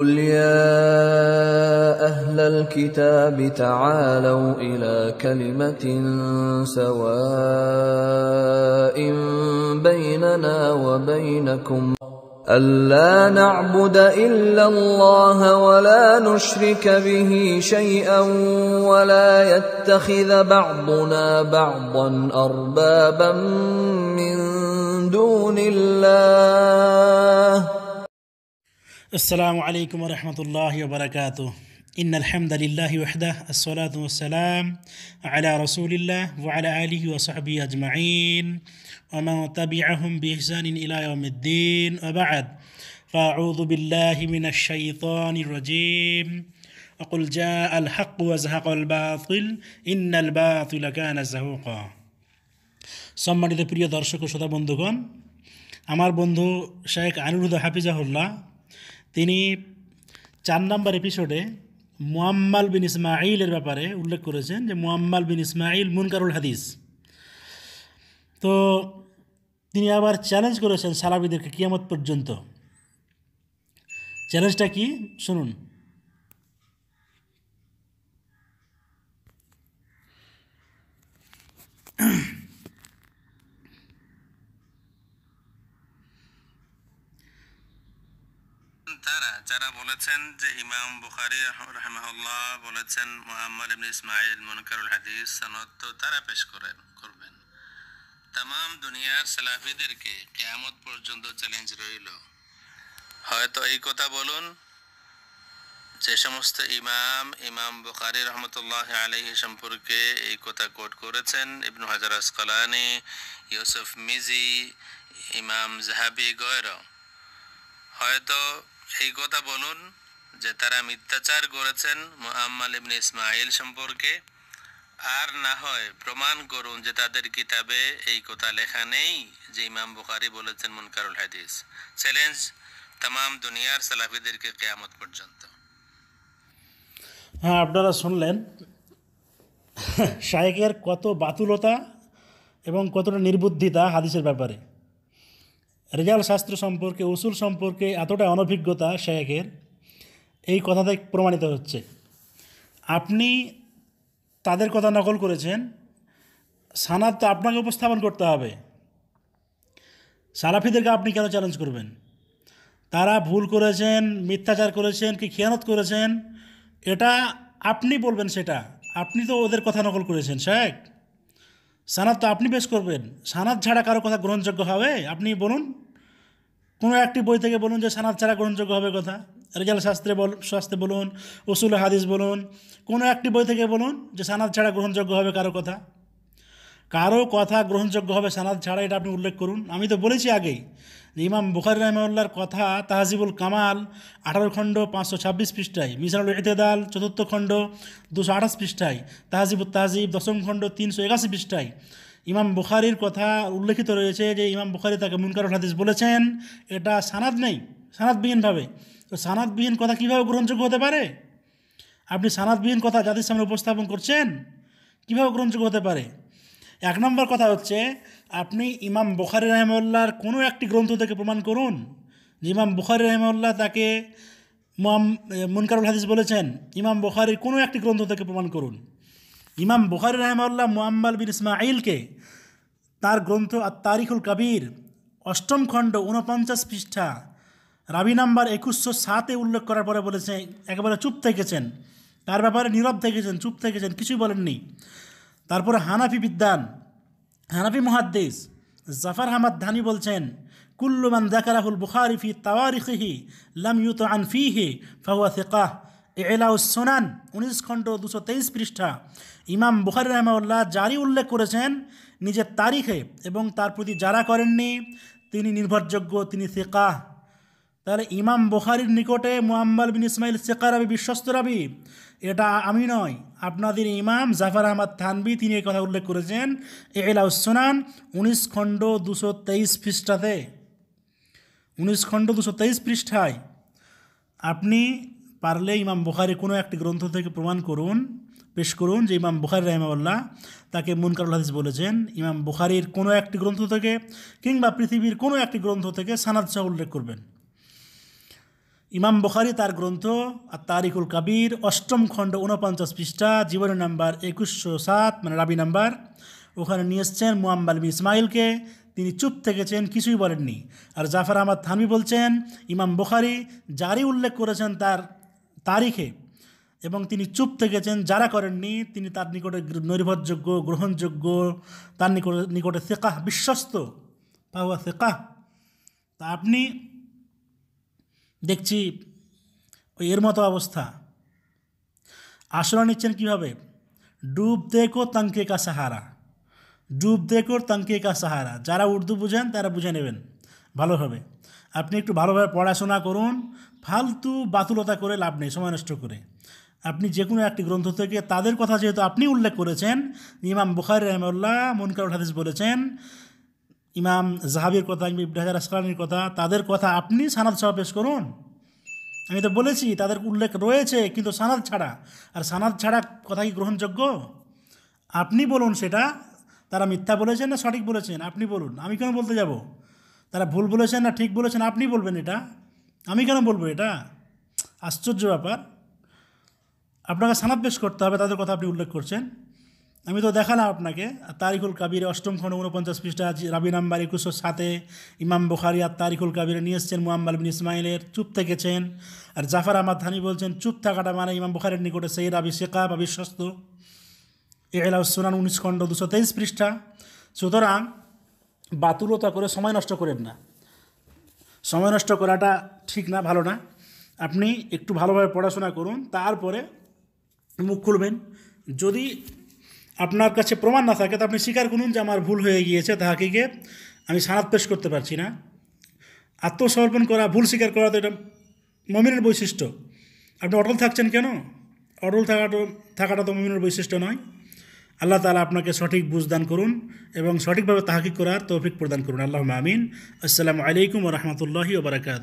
قل يا أهل الكتاب تعالوا إلى كلمة سواء بيننا وبينكم ألا نعبد إلا الله ولا نشرك به شيئا ولا يتخذ بعضنا بعضا أربابا من دون الله السلام عليكم ورحمة الله وبركاته إن الحمد لله وحده الصلاة والسلام على رسول الله وعلى آله وصحبه أجمعين ومن تبعهم بإحسان إلى يوم الدين وبعد فأعوذ بالله من الشيطان الرجيم وقل جاء الحق وزهق الباطل إن الباطل كان زهوقا সম্মানিত প্রিয় দর্শক ও শ্রোতা বন্ধুগণ আমার বন্ধু শেখ আনিরুদ্দ হাফিজাহুল্লাহ তিনি চার নম্বর এপিসোডে মুয়াম্মাল বিন ইসমাইলের ব্যাপারে উল্লেখ করেছেন যে মুয়াম্মাল বিন ইসমাইল মুনকারুল হাদিস তো তিনি আবার চ্যালেঞ্জ করেছেন সালাবিদেরকে কিয়ামত পর্যন্ত চ্যালেঞ্জটা কি শুনুন তারা যারা বলেছেন যে ইমাম বুখারি রহমাহুল্লাহ বলেছেন মোহাম্মদ ইবনে ইসমাইল মনকারুল হাদিস সনদ তো তারা পেশ করেন করবেন তাম দুনিয়ার সালাফিদেরকে কেয়ামত পর্যন্ত চ্যালেঞ্জ রইল হয়তো এই কথা বলুন যে সমস্ত ইমাম ইমাম বুখারি রহমতুল্লাহ আলহি সম্পর্কে এই কথা কোট করেছেন ইবনু হাজার আসকালানি ইউসুফ মিজি ইমাম জাহাবি গয়র হয়তো এই কথা বলুন যে তারা মিথ্যাচার করেছেন মোহাম্মাল ইবিন ইসমাইল সম্পর্কে আর না হয় প্রমাণ করুন যে তাদের কিতাবে এই কথা লেখা নেই যে ইমাম বুখারি বলেছেন মুনকারুল হাদিস চ্যালেঞ্জ তাম দুনিয়ার সালাফিদেরকে কেয়ামত পর্যন্ত হ্যাঁ আপনারা শুনলেন শায়েকের কত বাতুলতা এবং কতটা নির্বুদ্ধিতা হাদিসের ব্যাপারে রেজাল শাস্ত্র সম্পর্কে উসুল সম্পর্কে এতটা অনভিজ্ঞতা শেখের এই কথা থেকে প্রমাণিত হচ্ছে আপনি তাদের কথা নকল করেছেন সানাদ তো আপনাকে উপস্থাপন করতে হবে সালাফিদেরকে আপনি কেন চ্যালেঞ্জ করবেন তারা ভুল করেছেন মিথ্যাচার করেছেন কি খেয়ানত করেছেন এটা আপনি বলবেন সেটা আপনি তো ওদের কথা নকল করেছেন শেখ সানাদ তো আপনি পেশ করবেন সানাদ ছাড়া কারো কথা গ্রহণযোগ্য হবে আপনি বলুন কোনো একটি বই থেকে বলুন যে সানাদ ছাড়া গ্রহণযোগ্য হবে কথা রেজাল শাস্ত্রে বল শাস্ত্রে বলুন ওসুল হাদিস বলুন কোনো একটি বই থেকে বলুন যে সানাদ ছাড়া গ্রহণযোগ্য হবে কারো কথা কারো কথা গ্রহণযোগ্য হবে সানাদ ছাড়া এটা আপনি উল্লেখ করুন আমি তো বলেছি আগেই ইমাম বুখারি রহমার কথা তাহাজিবুল কামাল আঠারো খণ্ড পাঁচশো ছাব্বিশ পৃষ্ঠায় মিসানুল ইতেদাল চতুর্থ খণ্ড দুশো আঠাশ পৃষ্ঠায় তাহাজিবুল তাহাজিব দশম খণ্ড তিনশো একাশি পৃষ্ঠায় ইমাম বুখারির কথা উল্লেখিত রয়েছে যে ইমাম বুখারি তাকে মুনকার হাদিস বলেছেন এটা সানাদ নেই সানাদবিহীনভাবে তো সানাদবিহীন কথা কীভাবে গ্রহণযোগ্য হতে পারে আপনি সানাদবিহীন কথা জাতির সামনে উপস্থাপন করছেন কীভাবে গ্রহণযোগ্য হতে পারে এক নম্বর কথা হচ্ছে আপনি ইমাম বুখারি রহমউল্লার কোনো একটি গ্রন্থ থেকে প্রমাণ করুন যে ইমাম বুখারি রহমউল্লাহ তাকে মুনকারুল হাদিস বলেছেন ইমাম বুখারির কোনো একটি গ্রন্থ থেকে প্রমাণ করুন ইমাম বুখারি রহমউল্লাহ মুআম্মাল বিন ইসমাইলকে তার গ্রন্থ আর তারিখুল কবির অষ্টম খণ্ড ঊনপঞ্চাশ পৃষ্ঠা রাবি নাম্বার একুশশো সাতে উল্লেখ করার পরে বলেছেন একেবারে চুপ থেকেছেন তার ব্যাপারে নীরব থেকেছেন চুপ থেকেছেন কিছুই বলেননি তারপরে হানাফি বিদ্যান হানাফি মহাদ্দেশ জাফার হামাদ ধানি বলছেন কুল্লুমান জাকারাহুল বুখারি ফি তাওয়ারিখিহি লাম ইউত আনফিহি ফাহুয়া এলাউস সোনান উনিশ খণ্ড দুশো তেইশ পৃষ্ঠা ইমাম বুখারি রহমাউল্লাহ জারি উল্লেখ করেছেন নিজের তারিখে এবং তার প্রতি যারা করেননি তিনি নির্ভরযোগ্য তিনি সেকাহ তাহলে ইমাম বুখারির নিকটে মুহাম্মাল বিন ইসমাইল সেকার রাবি বিশ্বস্ত রাবি এটা আমি নয় আপনাদের ইমাম জাফর আহমদ থানবি তিনি এই কথা উল্লেখ করেছেন এলাউসোনান উনিশ খণ্ড দুশো তেইশ পৃষ্ঠাতে উনিশ খণ্ড দুশো তেইশ পৃষ্ঠায় আপনি পারলে ইমাম বুখারি কোনো একটি গ্রন্থ থেকে প্রমাণ করুন পেশ করুন যে ইমাম বুখারি রহমাউল্লাহ তাকে মুনকারুল হাদিস বলেছেন ইমাম বুখারির কোনো একটি গ্রন্থ থেকে কিংবা পৃথিবীর কোনো একটি গ্রন্থ থেকে সানাদ উল্লেখ করবেন ইমাম বখারি তার গ্রন্থ আর তারিকুল কাবির অষ্টম খণ্ড ঊনপঞ্চাশ পৃষ্ঠা জীবনী নাম্বার একুশশো সাত মানে রাবি নাম্বার ওখানে নিয়ে এসছেন মোয়াম্বাল ইসমাইলকে তিনি চুপ থেকেছেন কিছুই বলেননি আর জাফর আহমদ থানবি বলছেন ইমাম বখারি যারই উল্লেখ করেছেন তার তারিখে এবং তিনি চুপ থেকেছেন যারা করেননি তিনি তার নিকটে নির্ভরযোগ্য গ্রহণযোগ্য তার নিকটে নিকটে সেকাহ বিশ্বস্ত পাওয়া সেকাহ তা আপনি দেখছি এর মতো অবস্থা আশ্রয় নিচ্ছেন কীভাবে ডুব দেখো তাঙ্কে কা সাহারা ডুব দেখো তাঙ্কে কা সাহারা যারা উর্দু বুঝেন তারা বুঝে নেবেন ভালোভাবে আপনি একটু ভালোভাবে পড়াশোনা করুন ফালতু বাতুলতা করে লাভ নেই সময় নষ্ট করে আপনি যে কোনো একটি গ্রন্থ থেকে তাদের কথা যেহেতু আপনি উল্লেখ করেছেন ইমাম বুখারি রহমুল্লাহ মনকার হাদিস বলেছেন ইমাম জাহাবির কথা ইবনে হাজার আসকালানির কথা তাদের কথা আপনি সানাদ সহ পেশ করুন আমি তো বলেছি তাদের উল্লেখ রয়েছে কিন্তু সানাদ ছাড়া আর সানাদ ছাড়া কথা কি গ্রহণযোগ্য আপনি বলুন সেটা তারা মিথ্যা বলেছেন না সঠিক বলেছেন আপনি বলুন আমি কেন বলতে যাব তারা ভুল বলেছেন না ঠিক বলেছেন আপনি বলবেন এটা আমি কেন বলবো এটা আশ্চর্য ব্যাপার আপনাকে সানাদ পেশ করতে হবে তাদের কথা আপনি উল্লেখ করছেন আমি তো দেখালাম আপনাকে তারিখুল কাবির অষ্টম খণ্ড উনপঞ্চাশ পৃষ্ঠা রাবি নাম্বার একুশো সাথে ইমাম বুখারি আর তারিখুল কাবিরে নিয়ে এসছেন মোহাম্মাল বিন ইসমাইলের চুপ থেকেছেন আর জাফর আহমদ ধানি বলছেন চুপ থাকাটা মানে ইমাম বুখারের নিকটে সেই রাবি শেখা বা বিশ্বস্ত এলা সুনান উনিশ খণ্ড দুশো তেইশ পৃষ্ঠা সুতরাং বাতুলতা করে সময় নষ্ট করেন না সময় নষ্ট করাটা ঠিক না ভালো না আপনি একটু ভালোভাবে পড়াশোনা করুন তারপরে মুখ খুলবেন যদি আপনার কাছে প্রমাণ না থাকে তো আপনি স্বীকার করুন যে আমার ভুল হয়ে গিয়েছে তাহাকে আমি সানাত পেশ করতে পারছি না আত্মসমর্পণ করা ভুল স্বীকার করা তো এটা মমিনের বৈশিষ্ট্য আপনি অটল থাকছেন কেন অটল থাকাটা থাকাটা তো মমিনের বৈশিষ্ট্য নয় আল্লাহ তালা আপনাকে সঠিক বুঝদান করুন এবং সঠিকভাবে তাহাকি করার তৌফিক প্রদান করুন আল্লাহ মামিন আসসালামু আলাইকুম রহমতুল্লাহি ওবরাকাত